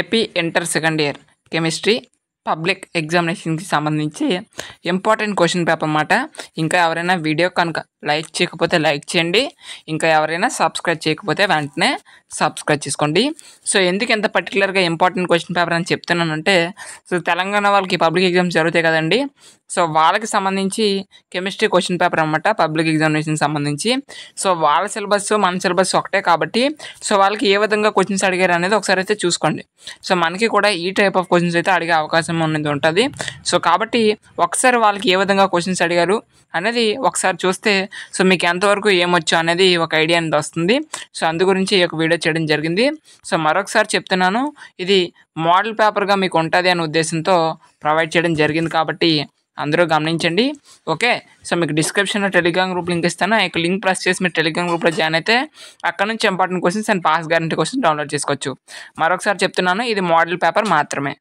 AP inter second year chemistry public ఎగ్జామినేషన్కి సంబంధించి important question paper అన్నమాట ఇంకా ఎవరైనా వీడియో కనుక లైక్ చేయకపోతే లైక్ చేయండి ఇంకా ఎవరైనా సబ్స్క్రైబ్ చేయకపోతే వెంటనే సబ్స్క్రైబ్ చేసుకోండి సో ఎందుకు ఎంత పర్టికులర్గా ఇంపార్టెంట్ క్వశ్చన్ పేపర్ అని చెప్తున్నానంటే సో తెలంగాణ వాళ్ళకి పబ్లిక్ ఎగ్జామ్స్ జరుగుతాయి కదండి సో వాళ్ళకి సంబంధించి కెమిస్ట్రీ క్వశ్చన్ పేపర్ అనమాట పబ్లిక్ ఎగ్జామినేషన్ సంబంధించి సో వాళ్ళ సిలబస్ మన సిలబస్ ఒకటే కాబట్టి సో వాళ్ళకి ఏ విధంగా క్వశ్చన్స్ అడిగారు అనేది ఒకసారి అయితే చూసుకోండి సో మనకి కూడా ఈ టైప్ ఆఫ్ క్వశ్చన్స్ అయితే అడిగే అవకాశం అనేది ఉంటుంది సో కాబట్టి ఒకసారి వాళ్ళకి ఏ విధంగా క్వశ్చన్స్ అడిగారు అనేది ఒకసారి చూస్తే సో మీకు ఎంతవరకు ఏమొచ్చు అనేది ఒక ఐడియా అనేది వస్తుంది సో అందు గురించి ఈ యొక్క వీడియో చేయడం జరిగింది సో మరొకసారి చెప్తున్నాను ఇది మోడల్ పేపర్గా మీకు ఉంటుంది అనే ఉద్దేశంతో ప్రొవైడ్ చేయడం జరిగింది కాబట్టి అందరూ గమనించండి ఓకే సో మీకు డిస్క్రిప్షన్లో టెలిగ్రామ్ గ్రూప్ లింక్ ఇస్తాను ఆ యొక్క లింక్ ప్రెస్ చేసి మీరు టెలిగ్రామ్ గ్రూప్లో జాయిన్ అయితే అక్కడ నుంచి important questions and pass guarantee question download చేసుకోవచ్చు మరొకసారి చెప్తున్నాను ఇది మోడల్ పేపర్ మాత్రమే